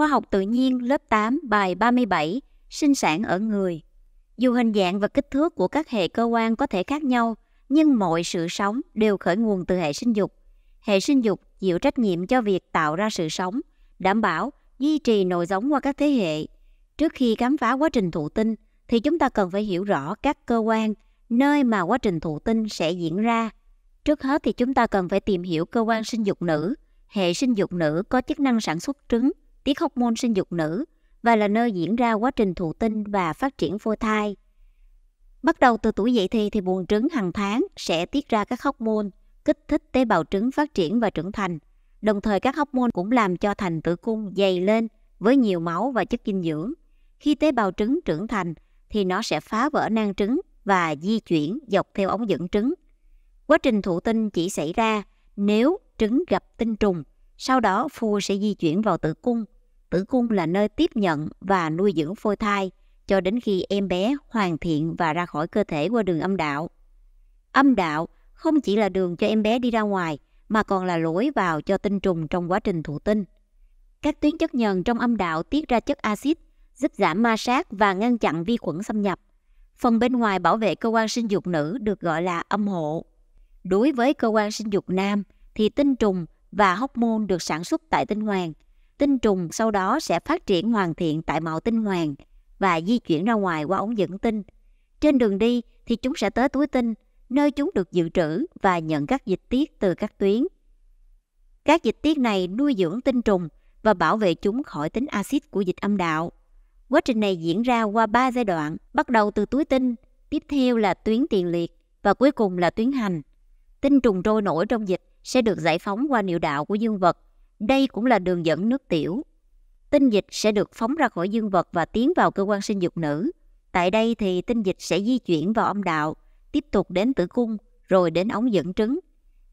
Khoa học tự nhiên lớp 8 bài 37 Sinh sản ở người Dù hình dạng và kích thước của các hệ cơ quan có thể khác nhau, nhưng mọi sự sống đều khởi nguồn từ hệ sinh dục. Hệ sinh dục chịu trách nhiệm cho việc tạo ra sự sống, đảm bảo duy trì nồi giống qua các thế hệ. Trước khi khám phá quá trình thụ tinh, thì chúng ta cần phải hiểu rõ các cơ quan, nơi mà quá trình thụ tinh sẽ diễn ra. Trước hết thì chúng ta cần phải tìm hiểu cơ quan sinh dục nữ. Hệ sinh dục nữ có chức năng sản xuất trứng, tiết hóc môn sinh dục nữ và là nơi diễn ra quá trình thụ tinh và phát triển phôi thai. Bắt đầu từ tuổi dậy thì thì buồng trứng hàng tháng sẽ tiết ra các hóc môn kích thích tế bào trứng phát triển và trưởng thành. Đồng thời các hóc môn cũng làm cho thành tử cung dày lên với nhiều máu và chất dinh dưỡng. Khi tế bào trứng trưởng thành thì nó sẽ phá vỡ nang trứng và di chuyển dọc theo ống dẫn trứng. Quá trình thụ tinh chỉ xảy ra nếu trứng gặp tinh trùng, sau đó phôi sẽ di chuyển vào tử cung Tử cung là nơi tiếp nhận và nuôi dưỡng phôi thai cho đến khi em bé hoàn thiện và ra khỏi cơ thể qua đường âm đạo. Âm đạo không chỉ là đường cho em bé đi ra ngoài mà còn là lối vào cho tinh trùng trong quá trình thụ tinh. Các tuyến chất nhờn trong âm đạo tiết ra chất axit giúp giảm ma sát và ngăn chặn vi khuẩn xâm nhập. Phần bên ngoài bảo vệ cơ quan sinh dục nữ được gọi là âm hộ. Đối với cơ quan sinh dục nam thì tinh trùng và hóc môn được sản xuất tại tinh hoàng – Tinh trùng sau đó sẽ phát triển hoàn thiện tại mạo tinh hoàng và di chuyển ra ngoài qua ống dẫn tinh. Trên đường đi thì chúng sẽ tới túi tinh, nơi chúng được dự trữ và nhận các dịch tiết từ các tuyến. Các dịch tiết này nuôi dưỡng tinh trùng và bảo vệ chúng khỏi tính axit của dịch âm đạo. Quá trình này diễn ra qua 3 giai đoạn, bắt đầu từ túi tinh, tiếp theo là tuyến tiền liệt và cuối cùng là tuyến hành. Tinh trùng trôi nổi trong dịch sẽ được giải phóng qua niệu đạo của dương vật đây cũng là đường dẫn nước tiểu. Tinh dịch sẽ được phóng ra khỏi dương vật và tiến vào cơ quan sinh dục nữ. Tại đây thì tinh dịch sẽ di chuyển vào âm đạo, tiếp tục đến tử cung, rồi đến ống dẫn trứng.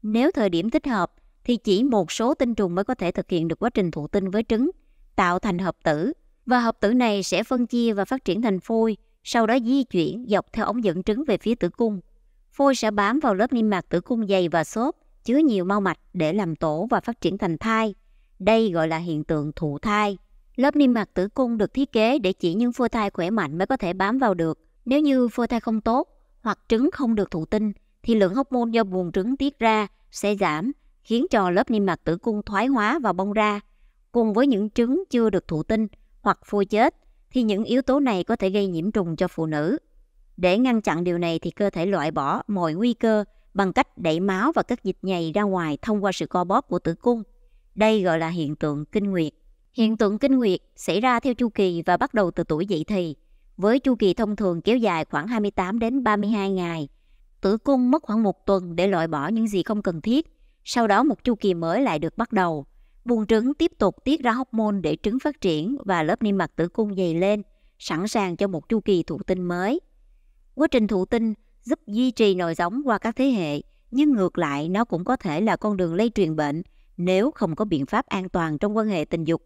Nếu thời điểm thích hợp, thì chỉ một số tinh trùng mới có thể thực hiện được quá trình thụ tinh với trứng, tạo thành hợp tử. Và hợp tử này sẽ phân chia và phát triển thành phôi, sau đó di chuyển dọc theo ống dẫn trứng về phía tử cung. Phôi sẽ bám vào lớp niêm mạc tử cung dày và xốp, chứa nhiều mau mạch để làm tổ và phát triển thành thai. Đây gọi là hiện tượng thụ thai. Lớp niêm mạc tử cung được thiết kế để chỉ những phôi thai khỏe mạnh mới có thể bám vào được. Nếu như phôi thai không tốt hoặc trứng không được thụ tinh thì lượng hormone do buồng trứng tiết ra sẽ giảm, khiến cho lớp niêm mạc tử cung thoái hóa và bong ra. Cùng với những trứng chưa được thụ tinh hoặc phôi chết thì những yếu tố này có thể gây nhiễm trùng cho phụ nữ. Để ngăn chặn điều này thì cơ thể loại bỏ mọi nguy cơ bằng cách đẩy máu và các dịch nhầy ra ngoài thông qua sự co bóp của tử cung. Đây gọi là hiện tượng kinh nguyệt. Hiện tượng kinh nguyệt xảy ra theo chu kỳ và bắt đầu từ tuổi dậy thì, với chu kỳ thông thường kéo dài khoảng 28 đến 32 ngày. Tử cung mất khoảng một tuần để loại bỏ những gì không cần thiết, sau đó một chu kỳ mới lại được bắt đầu. Buồng trứng tiếp tục tiết ra hormone để trứng phát triển và lớp niêm mạc tử cung dày lên, sẵn sàng cho một chu kỳ thụ tinh mới. Quá trình thụ tinh giúp duy trì nội giống qua các thế hệ, nhưng ngược lại nó cũng có thể là con đường lây truyền bệnh nếu không có biện pháp an toàn trong quan hệ tình dục.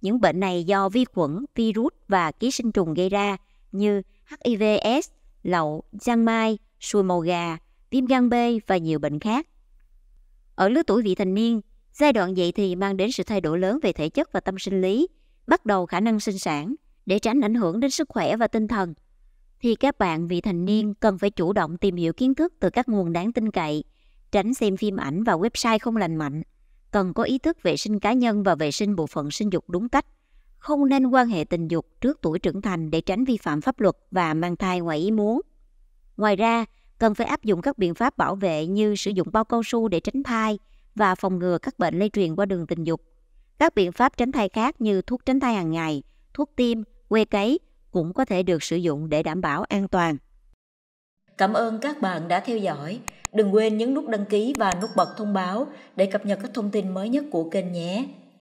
Những bệnh này do vi khuẩn, virus và ký sinh trùng gây ra như HIVS, lậu, giang mai, sùi màu gà, viêm gan B và nhiều bệnh khác. Ở lứa tuổi vị thành niên, giai đoạn dậy thì mang đến sự thay đổi lớn về thể chất và tâm sinh lý, bắt đầu khả năng sinh sản để tránh ảnh hưởng đến sức khỏe và tinh thần thì các bạn vị thành niên cần phải chủ động tìm hiểu kiến thức từ các nguồn đáng tin cậy, tránh xem phim ảnh và website không lành mạnh, cần có ý thức vệ sinh cá nhân và vệ sinh bộ phận sinh dục đúng cách, không nên quan hệ tình dục trước tuổi trưởng thành để tránh vi phạm pháp luật và mang thai ngoài ý muốn. Ngoài ra, cần phải áp dụng các biện pháp bảo vệ như sử dụng bao cao su để tránh thai và phòng ngừa các bệnh lây truyền qua đường tình dục. Các biện pháp tránh thai khác như thuốc tránh thai hàng ngày, thuốc tiêm, que cấy cũng có thể được sử dụng để đảm bảo an toàn. Cảm ơn các bạn đã theo dõi. Đừng quên nhấn nút đăng ký và nút bật thông báo để cập nhật các thông tin mới nhất của kênh nhé.